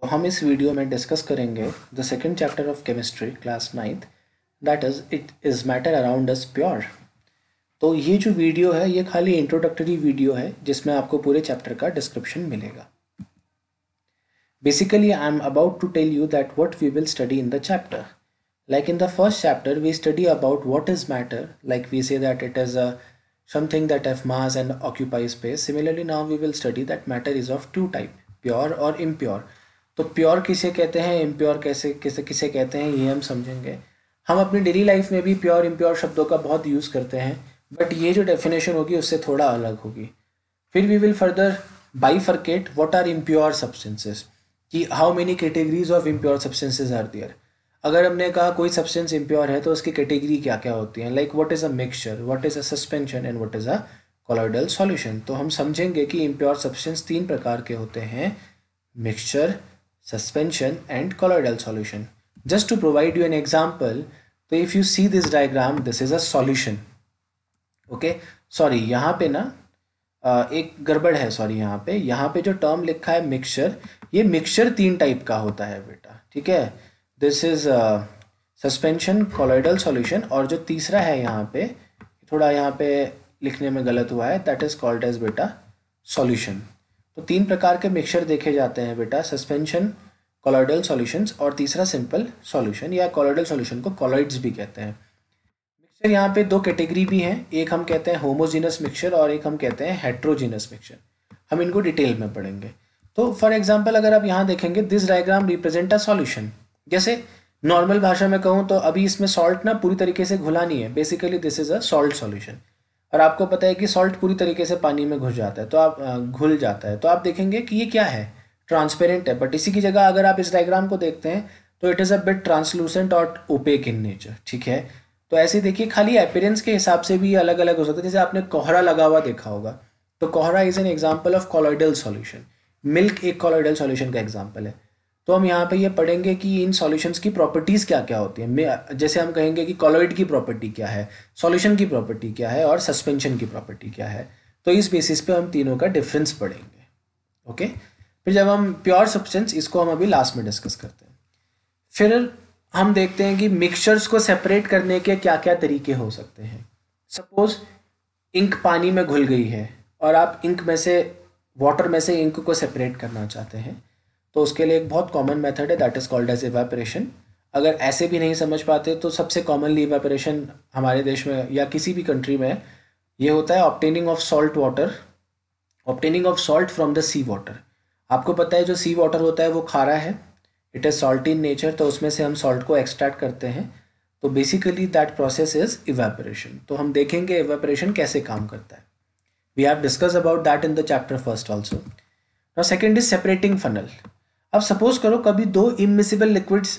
तो हम इस वीडियो में डिस्कस करेंगे the second chapter of chemistry class ninth that is it is matter around us pure तो ये जो वीडियो है ये खाली इंट्रोडक्टरी वीडियो है जिसमें आपको पूरे चैप्टर का डिस्क्रिप्शन मिलेगा basically I am about to tell you that what we will study in the chapter like in the first chapter we study about what is matter like we say that it is a something that have mass and occupy space. Similarly, now we will study that matter is of two type, pure और impure. तो pure किसे कहते हैं impure कैसे किसे किसे कहते हैं ये हम समझेंगे हम अपनी डेली लाइफ में भी प्योर इम्प्योर शब्दों का बहुत यूज़ करते हैं बट ये जो डेफिनेशन होगी उससे थोड़ा अलग होगी फिर we will further bifurcate what are impure substances कि how many categories of impure substances are there अगर हमने कहा कोई सब्सटेंस इम्प्योर है तो उसकी कैटेगरी क्या क्या होती है like what is a mixture what is a suspension and what is a colloidal solution तो हम समझेंगे कि इम्प्योर सब्सटेंस तीन प्रकार के होते हैं mixture suspension and colloidal solution just to provide you an example तो if you see this diagram this is a solution okay sorry यहाँ पे ना एक गड़बड़ है सॉरी यहाँ पे यहाँ पे जो टर्म लिखा है मिक्सचर ये मिक्सचर तीन टाइप का होता है बेटा ठीक है this is suspension colloidal solution और जो तीसरा है यहाँ पे थोड़ा यहाँ पे लिखने में गलत हुआ है दैट इज कॉल्ड एज बेटा सॉल्यूशन तो तीन प्रकार के मिक्सचर देखे जाते हैं बेटा सस्पेंशन कोलाइडल सॉल्यूशंस और तीसरा सिंपल सॉल्यूशन या कोलाइडल सॉल्यूशन को कोलाइड्स भी कहते हैं मिक्सचर यहाँ पे दो कैटेगरी भी हैं एक हम कहते हैं होमोजीनस मिक्सचर और एक हम कहते हैं हेट्रोजीनस मिक्सचर हम इनको डिटेल में पढ़ेंगे तो फॉर एग्जाम्पल अगर आप यहाँ देखेंगे this diagram represent a solution जैसे नॉर्मल भाषा में कहूँ तो अभी इसमें सॉल्ट ना पूरी तरीके से घुला नहीं है basically this is a salt solution और आपको पता है कि सॉल्ट पूरी तरीके से पानी में घुस जाता है तो आप घुल जाता है तो आप देखेंगे कि ये क्या है ट्रांसपेरेंट है बट इसी की जगह अगर आप इस डायग्राम को देखते हैं तो it is a bit translucent और ओपेक इन नेचर ठीक है तो ऐसे देखिए खाली अपेरेंस के हिसाब से भी अलग अलग हो सकता है जैसे आपने कोहरा लगा हुआ देखा होगा तो कोहरा is an example of colloidal solution milk एक कॉलोइडल सॉल्यूशन का एग्जाम्पल है तो हम यहाँ पे ये पढ़ेंगे कि इन सॉल्यूशंस की प्रॉपर्टीज़ क्या क्या होती हैं जैसे हम कहेंगे कि कॉलोइड की प्रॉपर्टी क्या है सॉल्यूशन की प्रॉपर्टी क्या है और सस्पेंशन की प्रॉपर्टी क्या है तो इस बेसिस पे हम तीनों का डिफरेंस पढ़ेंगे ओके फिर जब हम प्योर सब्सटेंस इसको हम अभी लास्ट में डिस्कस करते हैं फिर हम देखते हैं कि मिक्सचर्स को सेपरेट करने के क्या क्या तरीके हो सकते हैं सपोज इंक पानी में घुल गई है और आप इंक में से वाटर में से इंक को सेपरेट करना चाहते हैं तो उसके लिए एक बहुत कॉमन मेथड है that is called as evaporation अगर ऐसे भी नहीं समझ पाते तो सबसे कॉमनली इवेपरेशन हमारे देश में या किसी भी कंट्री में ये होता है obtaining of salt water obtaining of salt from the sea water आपको पता है जो सी वाटर होता है वो खारा है it is salt in nature तो उसमें से हम सॉल्ट को एक्सट्रैक्ट करते हैं तो basically that process is evaporation तो हम देखेंगे इवेपरेशन कैसे काम करता है we have discuss about that in the chapter first also now second is separating funnel अब सपोज करो कभी दो इमिसिबल लिक्विड्स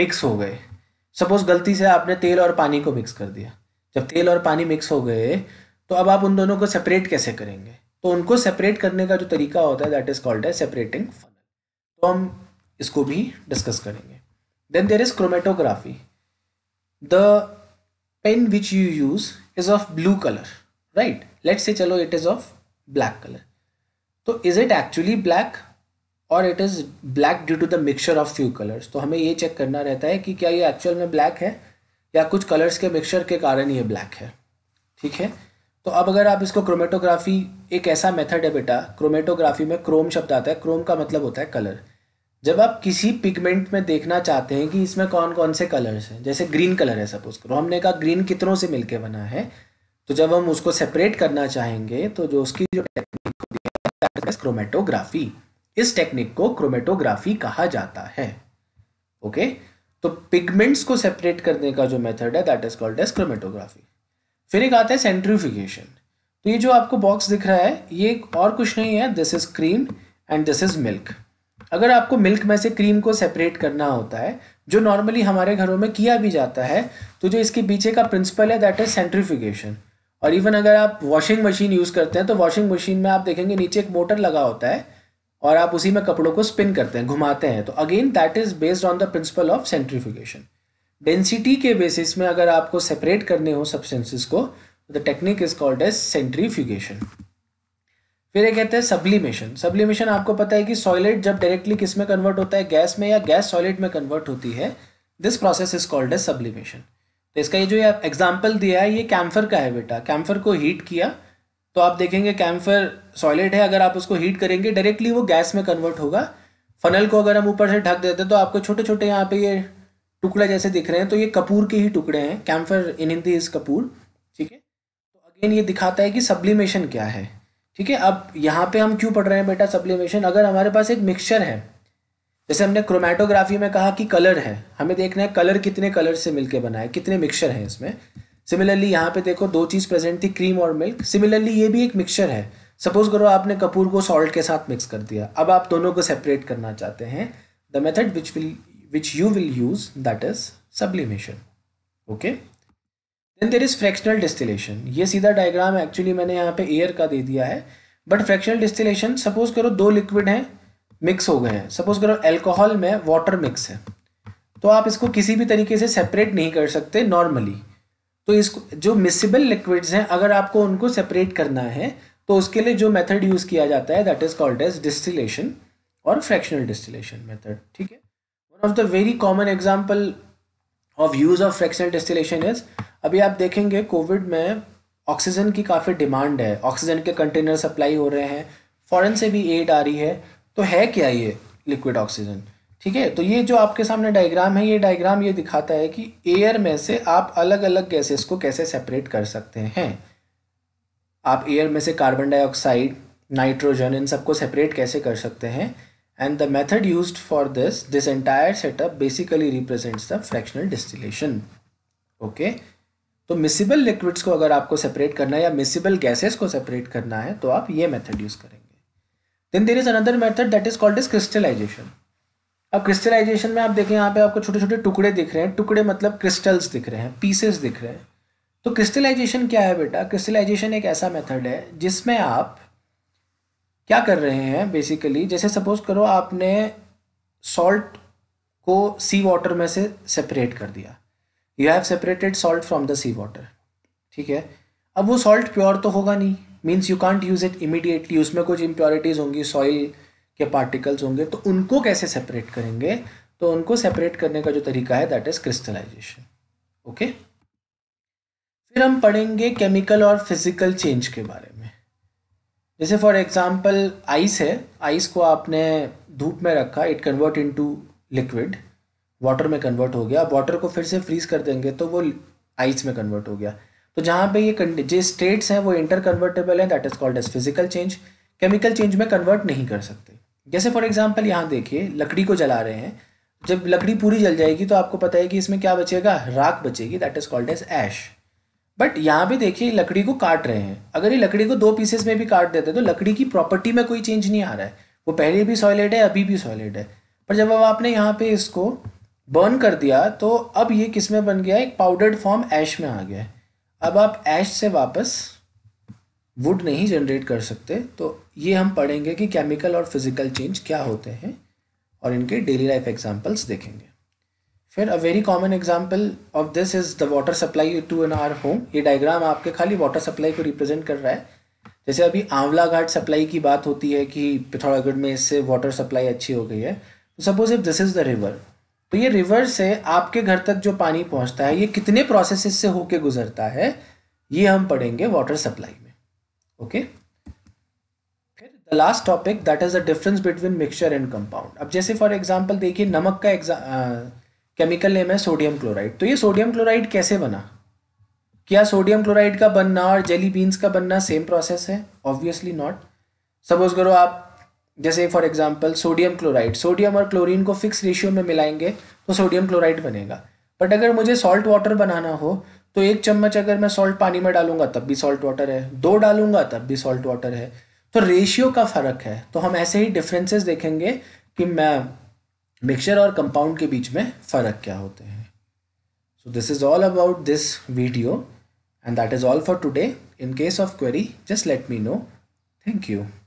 मिक्स हो गए सपोज गलती से आपने तेल और पानी को मिक्स कर दिया जब तेल और पानी मिक्स हो गए तो अब आप उन दोनों को सेपरेट कैसे करेंगे तो उनको सेपरेट करने का जो तरीका होता है दैट इज कॉल्ड है सेपरेटिंग फनल तो हम इसको भी डिस्कस करेंगे then there is chromatography the pen which you use is of blue colour right let's say चलो it is of black colour तो इज इट एक्चुअली ब्लैक और it is black due to the mixture of few colours तो हमें ये check करना रहता है कि क्या ये एक्चुअल में ब्लैक है या कुछ कलर्स के मिक्सचर के कारण ये ब्लैक है ठीक है तो अब अगर आप इसको क्रोमेटोग्राफी एक ऐसा मेथड है बेटा क्रोमेटोग्राफी में क्रोम शब्द आता है क्रोम का मतलब होता है कलर जब आप किसी पिगमेंट में देखना चाहते हैं कि इसमें कौन कौन से कलर्स हैं जैसे ग्रीन कलर है सपोज करो हमने कहा ग्रीन कितनों से मिलके बना है तो जब हम उसको सेपरेट करना चाहेंगे तो जो उसकी जो टेक्निक क्रोमेटोग्राफी इस टेक्निक को क्रोमेटोग्राफी कहा जाता है ओके तो पिगमेंट्स को सेपरेट करने का जो मेथड है that is called as chromatography फिर एक आता है सेंट्रीफिकेशन तो ये जो आपको बॉक्स दिख रहा है ये और कुछ नहीं है this is cream and this is milk अगर आपको मिल्क में से क्रीम को सेपरेट करना होता है जो नॉर्मली हमारे घरों में किया भी जाता है तो जो इसके पीछे का प्रिंसिपल है दैट इज सेंट्रीफिकेशन और इवन अगर आप वॉशिंग मशीन यूज़ करते हैं तो वॉशिंग मशीन में आप देखेंगे नीचे एक मोटर लगा होता है और आप उसी में कपड़ों को स्पिन करते हैं घुमाते हैं तो again that is based on the principle of centrification density के बेसिस में अगर आपको सेपरेट करने हो सब्सटेंसेस को the technique is called as centrification फिर ये कहते हैं सब्लिमेशन सब्लिमेशन आपको पता है कि सॉलिड जब डायरेक्टली किस में कन्वर्ट होता है गैस में या गैस सॉलिड में कन्वर्ट होती है this process is called as sublimation तो इसका ये जो एग्जाम्पल दिया है ये कैम्फर का है बेटा कैम्फर को हीट किया तो आप देखेंगे कैम्फर सॉलिड है अगर आप उसको हीट करेंगे डायरेक्टली वो गैस में कन्वर्ट होगा फनल को अगर हम ऊपर से ढक देते तो आपको छोटे छोटे यहाँ पे ये टुकड़े जैसे दिख रहे हैं तो ये कपूर के ही टुकड़े हैं camphor in Hindi is kapur ठीक है तो अगेन ये दिखाता है कि सब्लिमेशन क्या है ठीक है अब यहाँ पे हम क्यों पढ़ रहे हैं बेटा सब्लिमेशन अगर हमारे पास एक मिक्सचर है जैसे हमने क्रोमेटोग्राफी में कहा कि कलर है हमें देखना है कलर कितने कलर से मिलकर बना है कितने मिक्सचर हैं इसमें सिमिलरली यहाँ पे देखो दो चीज़ प्रेजेंट थी क्रीम और मिल्क सिमिलरली ये भी एक मिक्सचर है सपोज करो आपने कपूर को सॉल्ट के साथ मिक्स कर दिया अब आप दोनों को सेपरेट करना चाहते हैं the method which will which you will use that is sublimation okay then there is fractional distillation ये सीधा डायग्राम एक्चुअली मैंने यहाँ पे एयर का दे दिया है बट फ्रैक्शनल डिस्टिलेशन सपोज करो दो लिक्विड हैं मिक्स हो गए हैं सपोज करो एल्कोहल में वाटर मिक्स है तो आप इसको किसी भी तरीके से सेपरेट नहीं कर सकते नॉर्मली तो इसको जो मिसिबल लिक्विड्स हैं अगर आपको उनको सेपरेट करना है तो उसके लिए जो मेथड यूज़ किया जाता है that is called as distillation और फ्रैक्शनल डिस्टिलेशन मेथड ठीक है one of the very common example of use of fractional distillation is अभी आप देखेंगे कोविड में ऑक्सीजन की काफ़ी डिमांड है ऑक्सीजन के कंटेनर सप्लाई हो रहे हैं फॉरन से भी एड आ रही है तो है क्या ये लिक्विड ऑक्सीजन ठीक है तो ये जो आपके सामने डायग्राम है ये डायग्राम ये दिखाता है कि एयर में से आप अलग अलग गैसेस को कैसे सेपरेट कर सकते हैं आप एयर में से कार्बन डाइऑक्साइड नाइट्रोजन इन सबको सेपरेट कैसे कर सकते हैं and the method use for this this entire setup basically represents the fractional distillation okay तो मिसिबल लिक्विड्स को अगर आपको सेपरेट करना है या मिसिबल गैसेस को सेपरेट करना है तो आप ये मेथड यूज करेंगे then there is another method that is called is crystallisation अब क्रिस्टलाइजेशन में आप देखें यहाँ पे आपको छोटे छोटे टुकड़े दिख रहे हैं टुकड़े मतलब क्रिस्टल्स दिख रहे हैं पीसेस दिख रहे हैं तो क्रिस्टलाइजेशन क्या है बेटा क्रिस्टलाइजेशन एक ऐसा मेथड है जिसमें आप क्या कर रहे हैं बेसिकली जैसे सपोज करो आपने सॉल्ट को सी वाटर में से सेपरेट कर दिया you have separated salt from the sea water ठीक है अब वो सॉल्ट प्योर तो होगा नहीं means you can't use it immediately उसमें कुछ इम्प्योरिटीज़ होंगी सॉइल के पार्टिकल्स होंगे तो उनको कैसे सेपरेट करेंगे तो उनको सेपरेट करने का जो तरीका है दैट इज क्रिस्टलाइजेशन ओके फिर हम पढ़ेंगे केमिकल और फिजिकल चेंज के बारे में जैसे फॉर एग्जाम्पल आइस है आइस को आपने धूप में रखा it convert into liquid water में कन्वर्ट हो गया वाटर को फिर से फ्रीज कर देंगे तो वो आइस में कन्वर्ट हो गया तो जहाँ पे ये जो स्टेट्स हैं वो इंटर कन्वर्टेबल हैं that is called as physical change chemical change में कन्वर्ट नहीं कर सकते जैसे फॉर एग्जाम्पल यहाँ देखिए लकड़ी को जला रहे हैं जब लकड़ी पूरी जल जाएगी तो आपको पता है कि इसमें क्या बचेगा राख बचेगी that is called as ash but यहाँ भी देखिए लकड़ी को काट रहे हैं अगर ये लकड़ी को दो पीसेस में भी काट देते हैं तो लकड़ी की प्रॉपर्टी में कोई चेंज नहीं आ रहा है वो पहले भी सॉलिड है अभी भी सॉलिड है पर जब अब आपने यहाँ पे इसको बर्न कर दिया तो अब ये किस में बन गया एक पाउडर्ड फॉर्म ऐश में आ गया है अब आप ऐश से वापस वुड नहीं जनरेट कर सकते तो ये हम पढ़ेंगे कि केमिकल और फिजिकल चेंज क्या होते हैं और इनके डेली लाइफ एग्जाम्पल्स देखेंगे फिर a very common example of this is the water supply to an our home ये डायग्राम आपके खाली वाटर सप्लाई को रिप्रेजेंट कर रहा है जैसे अभी आंवला घाट सप्लाई की बात होती है कि पिथौरागढ़ में इससे वाटर सप्लाई अच्छी हो गई है तो suppose if this is the river तो ये रिवर से आपके घर तक जो पानी पहुंचता है ये कितने प्रोसेसेस से होके गुजरता है ये हम पढ़ेंगे वाटर सप्लाई ओके फिर the last topic that is the difference between mixture and compound अब जैसे फॉर एग्जाम्पल देखिए नमक का केमिकल नेम है सोडियम क्लोराइड तो ये सोडियम क्लोराइड कैसे बना क्या सोडियम क्लोराइड का बनना और जेली बीन्स का बनना सेम प्रोसेस है ऑब्वियसली नॉट सपोज करो आप जैसे for example sodium chloride sodium और क्लोरीन को फिक्स रेशियो में मिलाएंगे तो सोडियम क्लोराइड बनेगा बट अगर मुझे सॉल्ट वाटर बनाना हो तो एक चम्मच अगर मैं सॉल्ट पानी में डालूंगा तब भी सॉल्ट वाटर है दो डालूंगा तब भी सॉल्ट वाटर है तो रेशियो का फ़र्क है तो हम ऐसे ही डिफरेंसेस देखेंगे कि मैं मिक्सचर और कंपाउंड के बीच में फ़र्क क्या होते हैं so this is all about this video and that is all for today in case of query just let me know thank you